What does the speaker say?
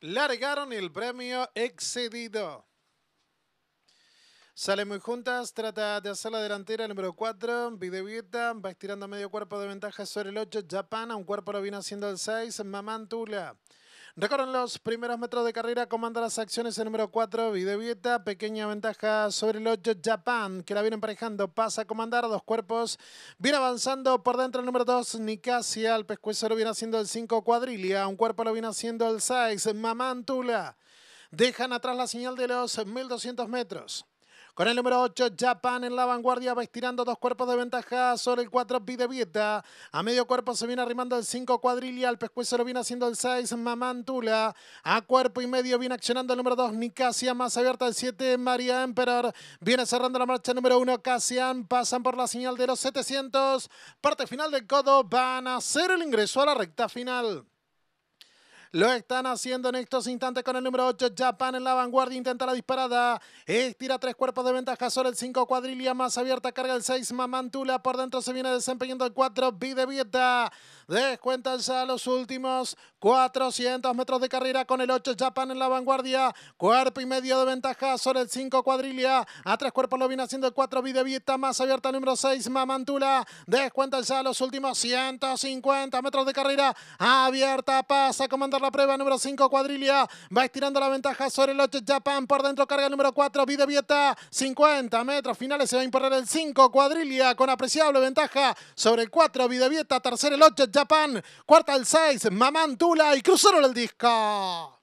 largaron el premio excedido. Sale muy juntas, trata de hacer la delantera, número 4, Videvieta, va estirando medio cuerpo de ventaja sobre el 8, Japan, a un cuerpo lo viene haciendo el 6, Mamantula. Recorren los primeros metros de carrera, comanda las acciones el número 4, Videvieta, pequeña ventaja sobre el 8, Japan, que la viene emparejando, pasa a comandar dos cuerpos, viene avanzando por dentro el número 2, Nicasia, el lo viene haciendo el 5, cuadrilla un cuerpo lo viene haciendo el 6, Mamantula. Dejan atrás la señal de los 1200 metros. Con el número 8, Japan en la vanguardia va estirando dos cuerpos de ventaja sobre el 4, Vieta. A medio cuerpo se viene arrimando el 5, Cuadrilla. Al pescuezo lo viene haciendo el 6, Mamantula. A cuerpo y medio viene accionando el número 2, Nicasia. Más abierta el 7, María Emperor. Viene cerrando la marcha el número 1, Casian. Pasan por la señal de los 700. Parte final del codo. Van a hacer el ingreso a la recta final. Lo están haciendo en estos instantes con el número 8. Japan en la vanguardia. Intenta la disparada. Estira tres cuerpos de ventaja sobre el 5. Cuadrilla más abierta. Carga el 6. Mamantula. Por dentro se viene desempeñando el 4. Videvieta. Descuéntanse a los últimos 400 metros de carrera con el 8 Japan en la vanguardia. Cuerpo y medio de ventaja sobre el 5 cuadrilla. A tres cuerpos lo viene haciendo el 4 Vieta. Más abierta el número 6 Mamantula. Descuéntanse a los últimos 150 metros de carrera. Abierta pasa a comandar la prueba número 5 cuadrilla. Va estirando la ventaja sobre el 8 Japan. Por dentro carga el número 4 Videvieta. 50 metros finales se va a imponer el 5 cuadrilla con apreciable ventaja sobre el 4 Videvieta. Tercer el 8 Japan. Japan. Cuarta al 6, Tula y cruzaron el disco.